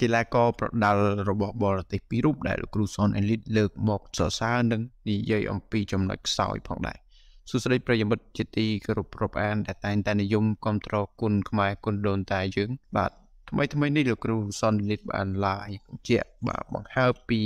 កីឡាករប្រដាល់របស់បរទេសពីររូបដែលលោកគ្រូសនអេលីតលើកមកសរសើរនិងនិយាយអំពីចំណុចខ្សោយផងដែរសួស្តីប្រិយមិត្តជាទីគោរពរាប់អានដែលតែងតែនិយមគ្រប់គ្រងគុណខ្មែរគុណដូនតាយើងបាទថ្មីថ្មីនេះលោកគ្រូសនលីតបានឡាយជាបាទបង្ហើបពី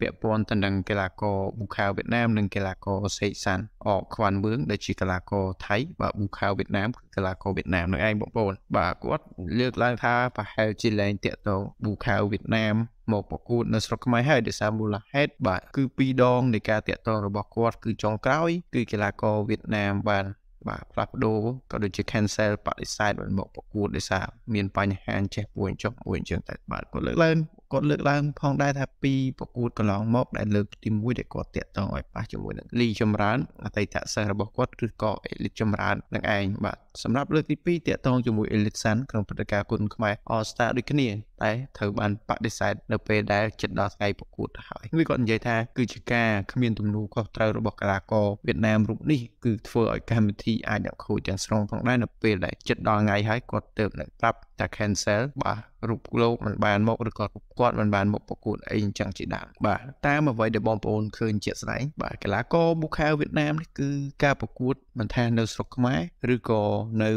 ពាក់ព័ន្ធទៅនឹងកីឡាករប៊ូខាវវៀតណាមនិងកីឡាករសេកសាន់អកខ្វាន់វឿងដែលជាកីឡាករថៃបាទប៊ូខាវវៀតណាមគឺកីឡាករវៀតណាមនឹងឯងបងប្អូនបាទគាត់លើកឡើងថាប្រហែលជាលែងតាក់ទងប៊ូខាវវៀតណាមមកប្រកួត នៅស្រុកខ្មែរហើយដោយសារមូលហេតុបាទគឺពីរដងនៃការតាក់ទងរបស់គាត់គឺចុងក្រោយគឺកីឡាករវៀតណាមបានបាទផ្លាស់ប្ដូរក៏ដូចជា cancel បដិសេធមិនមកប្រកួតដោយសារមាន បញ្ហាចេះពួយចុះពួយអញ្ចឹងតែបាទគាត់លើកឡើងគាត់លើកឡើងផងដែរថាពីប្រកួតកន្លងមកដែលលើកទី1ដែលគាត់តាក់ទងឲ្យប៉ះជាមួយនឹងលីចម្រើនអតីតសិស្សរបស់គាត់ឬក៏អេលីតចម្រើននឹងឯងបាទសម្រាប់លើកទី2តាក់ទងជាមួយ Elite Sun ក្នុងព្រឹត្តិការណ៍គុណខ្មែរ All Star ដូចគ្នាតែត្រូវបានបដិសេធនៅពេលដែលជិតដល់ថ្ងៃប្រកួតទៅហើយវាគាត់និយាយថាគឺជាការគ្មានទំនួលខុសត្រូវរបស់កីឡាករវៀតណាមរូបនេះគឺធ្វើឲ្យកម្មវិធីអាចនឹងខូចទាំងស្រុងផងដែរនៅពេលដែលជិតដល់ថ្ងៃហើយគាត់ទើបនឹងប្រាប់ថា cancel បាទរូបលោកមិនបានមកឬក៏គាត់មិនបានមកប្រកួតអីអញ្ចឹងជាដើមបាទតាមអ្វីដែលបងប្អូនឃើញជាក់ស្ដែងបាទកីឡាករប៊ូខាវៀតណាមនេះគឺការប្រកួតមិនថានៅស្រុកខ្មែរឬក៏នៅ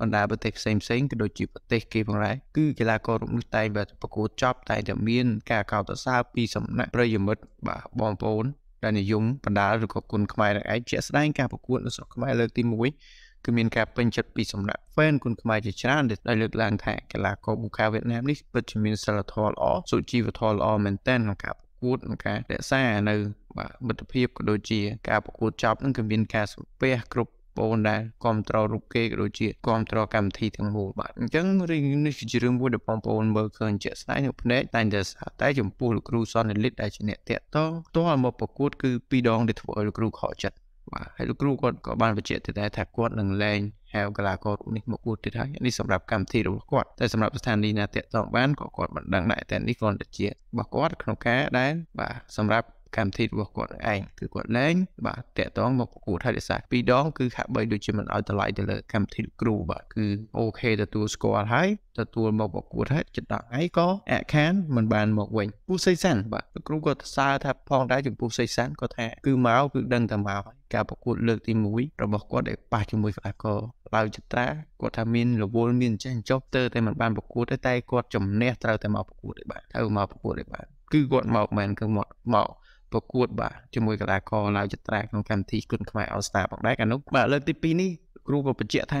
បណ្ដា ប្រទេសផ្សេងផ្សេងក៏ដូចជាប្រទេសគេផងដែរគឺកីឡាកររូបនេះតែងតែប្រកួតចប់តែតែមាន ការកោតសរសើរពីសំណាក់ប្រិយមិត្តបាទបងប្អូនដែលនិយមបណ្ដាលឬក៏គុណខ្មែរនឹងឯងជាក់ស្ដែងការប្រកួតនៅស្រុកខ្មែរលើកទី1គឺមានការពេញចិត្តពីសំណាក់ fan គុណខ្មែរជាច្រើនដែលលើកឡើងថាកីឡាករប៊ូខាវៀតណាមនេះពិតជាមានសិលធម៌ល្អសុជីវធម៌ល្អមែនទែនក្នុងការប្រកួតក្នុងការរក្សានៅបាទមិត្តភាពក៏ដូចជាការប្រកួតចប់នឹងគឺមានការសំពះគ្រប់ប្អូនដែលគ្រប់គ្រងរូបគេក៏ដូចជាគ្រប់គ្រងកម្មវិធីទាំងមូលបាទអញ្ចឹងរឿងនេះជារឿងមួយដែលបងប្អូនមើលឃើញជាក់ស្ដែងនៅភ្នែកតែតែតែចំពោះលោកគ្រូសនលិតដែលជាអ្នកតាក់តងផ្ទាល់មកប្រកួតគឺពីរដងដែលធ្វើឲ្យលោកគ្រូខកចិត្តបាទហើយលោកគ្រូគាត់ក៏បានបញ្ជាក់ទៅដែរថាគាត់នឹងលែងហៅកីឡាកររូបនេះមកអួតទៀតហើយនេះសម្រាប់កម្មវិធីរបស់គាត់តែសម្រាប់ស្ថានីយ៍ណាតាក់តងបានក៏គាត់មិនដឹងដែរតែនេះគ្រាន់តែជារបស់គាត់ក្នុងការដែលបាទសម្រាប់កម្មវិធីរបស់គាត់ឯងគឺគាត់ឡើងបាទតាក់តងមកប្រកួតហេតុសាស្ត្រ2ដងគឺហាក់បីដូចជាមិនឲ្យតម្លៃទៅលើកម្មវិធីគ្រូបាទគឺអូខេទទួលស្គាល់ហើយទទួលមកប្រកួតហើយចិត្តដល់ឯងក៏អខានមិនបានមកវិញពូសីសាន់បាទលោកគ្រូក៏សរសើរថាផងដែរចំពោះសីសាន់គាត់ថាគឺមកគឺដឹងតែមកហើយការប្រកួតលើកទី1របស់គាត់ដែលប៉ះជាមួយក្លាកឡាវចត្រាគាត់ថាមានរវល់មានចេះចប់ទៅតែមិនបានប្រកួតទេតែគាត់ជំនះត្រូវតែមកប្រកួតឯបាទត្រូវមកប្រកួតឯបាទគឺគាត់មកមិនគឺមកមកប្រកួតបាទជាមួយកីឡាករឡាវចត្រាក្នុងកម្មវិធីគុណខ្មែរ All Star ផងដែរកាលនោះបាទលើកទី2នេះគ្រូក៏បញ្ជាក់ថា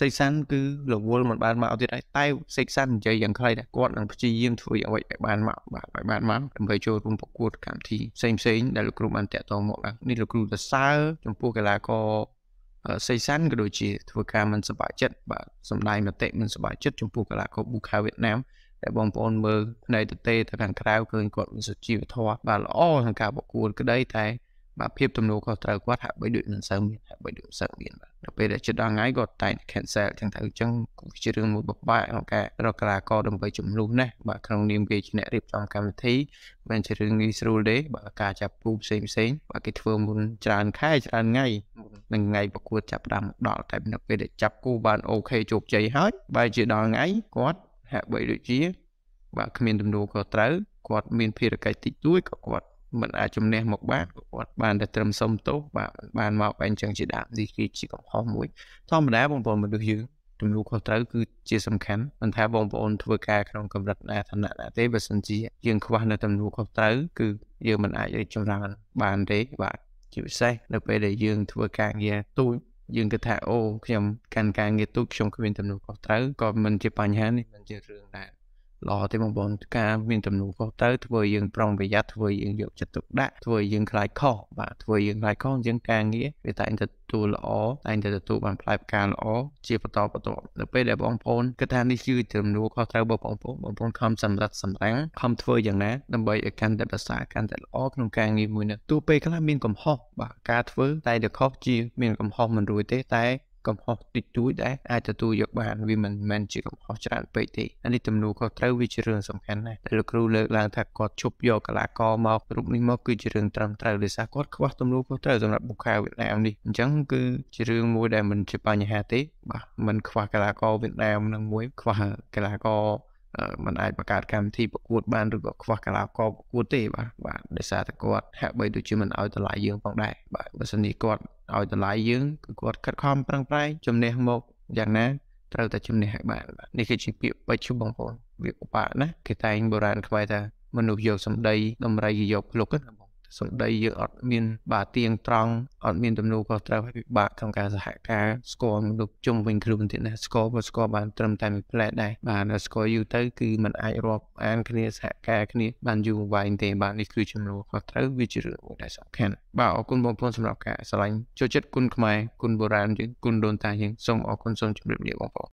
សេកសាន់គឺរវល់មិនបានមកអត់ទៀតហើយតែសេកសាន់និយាយយ៉ាងខ្លីដែរគាត់នឹងព្យាយាមធ្វើយ៉ាងម៉េចឲ្យបានមកបាទឲ្យបានមកដើម្បីចូលរួមប្រកួតកម្មវិធីផ្សេងផ្សេងដែលលោកគ្រូបានតាក់ទងមកឡើងនេះលោកគ្រូសរសើរចំពោះកីឡាករសេសានក៏ដូចជាធ្វើការមិនសប្បាយចិត្តបាទសំដែងមតិមិនសប្បាយចិត្តចំពោះកីឡាករប៊ូខាវៀតណាមតែបងប្អូនមើលផ្នែកទៅទៅខាងក្រៅឃើញគាត់មានសុជីវធម៌បាទល្អក្នុងការប្រកួតក្តីតែបាទភាពទំនួលខុសត្រូវគាត់ហាក់បីដូចមិនសូវមានហាក់បីដូចមិនសូវមានបាទដល់ពេលដែលជិតដល់ថ្ងៃគាត់តែង cancel ទាំងទៅអញ្ចឹងគឺជារឿងមួយបបាក់ក្នុងការរកកីឡាករដើម្បីចំនួនណាបាទក្នុងនាមគេជាអ្នករៀបចំកម្មវិធីមិនជារឿងងាយស្រួលទេបាទការចាប់គូផ្សេងផ្សេងបាទគេធ្វើមុនច្រើនខែច្រើនថ្ងៃនឹងថ្ងៃប្រកួតចាប់ដើមដល់តែនៅពេលដែលចាប់គូបានអូខេជោគជ័យហើយបែរជាដល់ថ្ងៃគាត់ហាក់បីដូចជាបាទគ្មានទំនួលខុសត្រូវគាត់មានភារកិច្ចតិចតួចក៏គាត់មិនអាចជំនះ មកបានក៏គាត់បានតែត្រឹមសុំទោសបាទបានមកបែងចឹងជាដាក់នេះគឺជាកំហុសមួយធម្មតាបងប្អូនមនុស្សយើងទំនួលខុសត្រូវគឺជាសំខាន់មិនថាបងប្អូនធ្វើការក្នុងកម្រិតណាឋានៈណាទេបើសិនជាយើងខ្វះនៅទំនួលខុសត្រូវគឺយើងមិនអាចរីកចម្រើនបានទេបាទជាពិសេសនៅពេលដែលយើងធ្វើការងារទូចយើងគិតថាអូខ្ញុំកាន់ការងារទូកខ្ញុំគ្មានទំនួលខុសត្រូវក៏មិនជាបញ្ហានេះមិនជារឿងដែរល្អទេបងប្អូនការមានទំនួលខុសត្រូវធ្វើយើងប្រុងប្រយ័ត្នធ្វើយើងយកចិត្តទុកដាក់ធ្វើយើងខ្លាចខុសបាទធ្វើយើងខ្លាចខុសយើងការងារវាតែងតែទទួលល្អតែងតែទទួលបានផ្លែផ្កាល្អជាបន្តបន្ទាប់នៅពេលដែលបងប្អូនគិតថានេះគឺទំនួលខុសត្រូវរបស់បងប្អូនបងប្អូនខំសម្រិតសម្រាំងខំធ្វើយ៉ាងណាដើម្បីឲ្យកាន់តែប្រសើរកាន់តែល្អក្នុងការងារមួយនេះទោះពេលខ្លះមានកំហុសបាទការធ្វើតែតែខុសជាមានកំហុសមិនរួចទេតែកំហុសតិចតួចដែរអាចទទួលយកបានវាមិនមែនជាកំហុសច្រើនពេកទេអានេះទំនួលខុសត្រូវវាជារឿងសំខាន់ណាស់ដែលលោកគ្រូលើកឡើងថាគាត់ជប់យកកលាករមករូបនេះមកគឺជារឿងត្រឹមត្រូវដោយសារគាត់ខ្វះទំនួលខុសត្រូវសម្រាប់បុគ្គលវៀតណាមនេះអញ្ចឹងគឺជារឿងមួយដែលមិនជាបញ្ហាទេបាទមិនខ្វះកលាករវៀតណាមនឹងមួយខ្វះកលាករมันអាចបង្កើតកម្មវិធីប្រកួតបានឬក៏ខ្វះកីឡាករប្រកួតទេបាទបាទដោយសារតែគាត់ហាក់បីដូចជាមិនអោយតម្លៃយើងផងដែរបាទបើសិននេះគាត់ឲ្យតម្លៃយើងគឺគាត់ខិតខំប្រឹងប្រែងជំនះមកយ៉ាងណាត្រូវតែជំនះឲ្យបាននេះគឺជាពាក្យបច្ចុប្បន្នបងប្អូនវាពិបាកណាស់គេតែងបុរាណខ្មែរថាមនុស្សយកសម្ដីដំរីយកភ្លុកណាសម្ដីយើងអត់មានបាទទៀងត្រង់អត់មានទំនួលខុសត្រូវហើយពិបាកក្នុងការសហការស្គាល់មនុស្សជុំវិញខ្លួនទៀតណាស្គាល់ក៏ស្គាល់បានត្រឹមតែមួយផ្លែដែរបាទស្គាល់យូរទៅគឺมันអាចរាប់អានគ្នាសហការគ្នាបានយូរអង្វែងទេបាទនេះគឺចំនួនខុសត្រូវវាជារឿងមួយដែលសំខាន់បាទអរគុណបងប្អូនសម្រាប់ការស្រឡាញ់ចូលចិត្តគុណខ្មែរគុណបុរាណយើងគុណដូនតាយើងសូមអរគុណសូមជម្រាបលាបងប្អូន